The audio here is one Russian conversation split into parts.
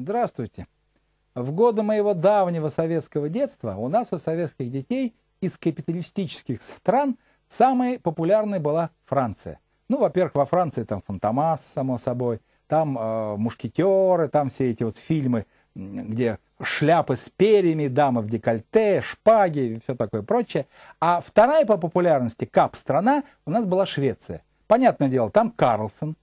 Здравствуйте. В годы моего давнего советского детства у нас, у советских детей, из капиталистических стран самой популярной была Франция. Ну, во-первых, во Франции там Фантомас, само собой, там э, Мушкетеры, там все эти вот фильмы, где шляпы с перьями, дамы в декольте, шпаги и все такое прочее. А вторая по популярности кап-страна у нас была Швеция. Понятное дело, там Карлсон,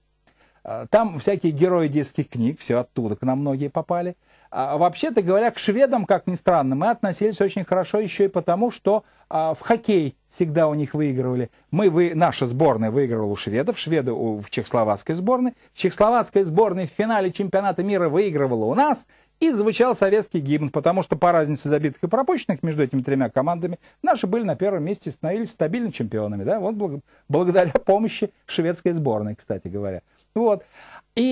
а, там всякие герои детских книг, все оттуда к нам многие попали. А вообще-то говоря, к шведам, как ни странно, мы относились очень хорошо еще и потому, что а, в хоккей всегда у них выигрывали. Мы, вы, наша сборная выигрывала у шведов, шведы у, в чехословацкой сборной. Чехословацкая сборная в финале чемпионата мира выигрывала у нас, и звучал советский гимн, потому что по разнице забитых и пропущенных между этими тремя командами наши были на первом месте становились стабильно чемпионами. Да? Вот благодаря помощи шведской сборной, кстати говоря. Вот. И,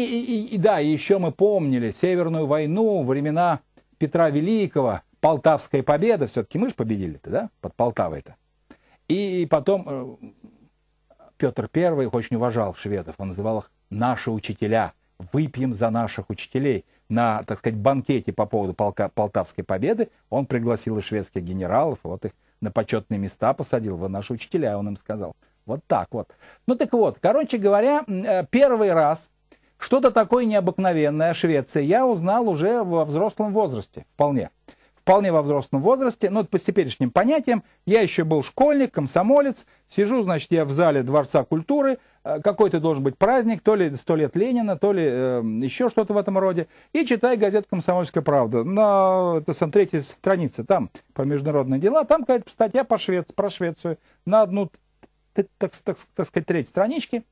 и, и да, еще мы помнили Северную войну, времена Петра Великого, Полтавская победа, все-таки мы же победили-то, да, под Полтавой-то. И потом э, Петр Первый очень уважал шведов, он называл их «наши учителя», «выпьем за наших учителей». На, так сказать, банкете по поводу полка, Полтавской победы он пригласил и шведских генералов, вот их на почетные места посадил, вы наши учителя, он им сказал – вот так вот. Ну так вот, короче говоря, э, первый раз что-то такое необыкновенное о Швеции я узнал уже во взрослом возрасте, вполне. Вполне во взрослом возрасте, но ну, по теперешним понятиям, я еще был школьник, комсомолец, сижу, значит, я в зале Дворца культуры, э, какой-то должен быть праздник, то ли сто лет Ленина, то ли э, еще что-то в этом роде, и читаю газету «Комсомольская правда». На это, сам, третья страница. там, по международные дела, там какая-то статья по Швец, про Швецию, на одну так, так, так, сказать, треть странички.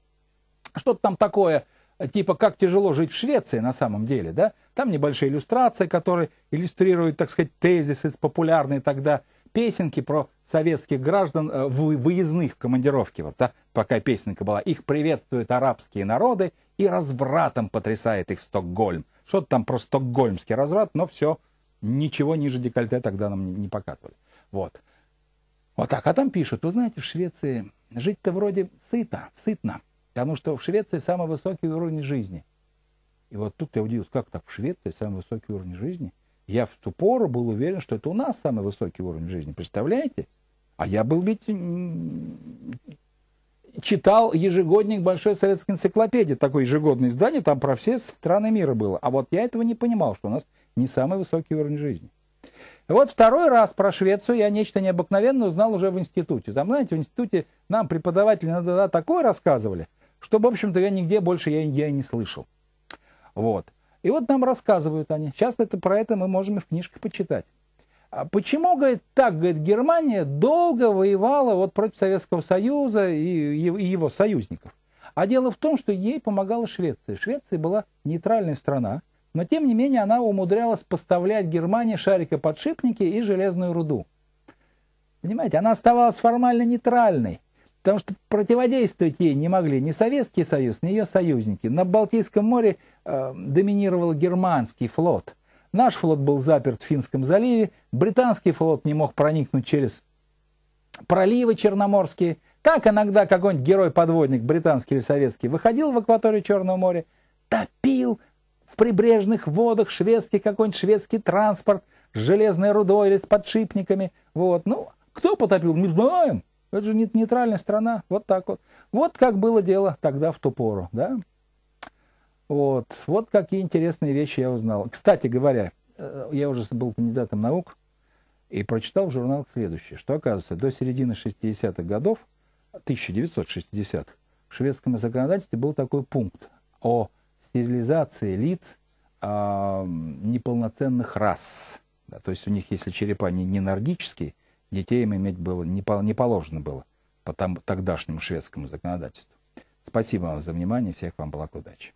Что-то там такое, типа, как тяжело жить в Швеции на самом деле, да? Там небольшие иллюстрации, которые иллюстрируют, так сказать, тезисы из популярной тогда песенки про советских граждан э, выездных в командировке. Вот да, пока песенка была. Их приветствуют арабские народы и развратом потрясает их Стокгольм. Что-то там про стокгольмский разврат, но все, ничего ниже декольте тогда нам не, не показывали. Вот. Вот так. А там пишут, вы знаете, в Швеции Жить-то вроде сыто, сытно, потому что в Швеции самый высокий уровень жизни. И вот тут я удивился, как так в Швеции самый высокий уровень жизни? Я в ту пору был уверен, что это у нас самый высокий уровень жизни, представляете? А я был ведь читал ежегодник Большой советской энциклопедии, такое ежегодное издание, там про все страны мира было. А вот я этого не понимал, что у нас не самый высокий уровень жизни. Вот второй раз про Швецию я нечто необыкновенное узнал уже в институте. Там, знаете, в институте нам преподаватели иногда такое рассказывали, что, в общем-то, я нигде больше я, я и не слышал. Вот. И вот нам рассказывают они. Часто это, про это мы можем и в книжках почитать. А почему, говорит, так, говорит, Германия долго воевала вот против Советского Союза и, и его союзников? А дело в том, что ей помогала Швеция. Швеция была нейтральная страна, но тем не менее она умудрялась поставлять Германии шарикоподшипники и железную руду. Понимаете, она оставалась формально нейтральной, потому что противодействовать ей не могли ни Советский Союз, ни ее союзники. На Балтийском море э, доминировал германский флот. Наш флот был заперт в Финском заливе, британский флот не мог проникнуть через проливы черноморские. Так иногда какой-нибудь герой-подводник, британский или советский, выходил в акваторию Черного моря, топи в прибрежных водах шведский какой-нибудь шведский транспорт с железной рудой или с подшипниками. Вот. Ну, кто потопил? Мы знаем. Это же не нейтральная страна. Вот так вот. Вот как было дело тогда в ту пору. Да? Вот. вот какие интересные вещи я узнал. Кстати говоря, э, я уже был кандидатом наук и прочитал в журналах следующее, что оказывается, до середины 60-х годов, 1960-х, в шведском законодательстве был такой пункт о стерилизации лиц а, неполноценных рас. Да, то есть у них, если черепа не, не нордические, детей им иметь было не, по, не положено было по там, тогдашнему шведскому законодательству. Спасибо вам за внимание, всех вам благ удачи.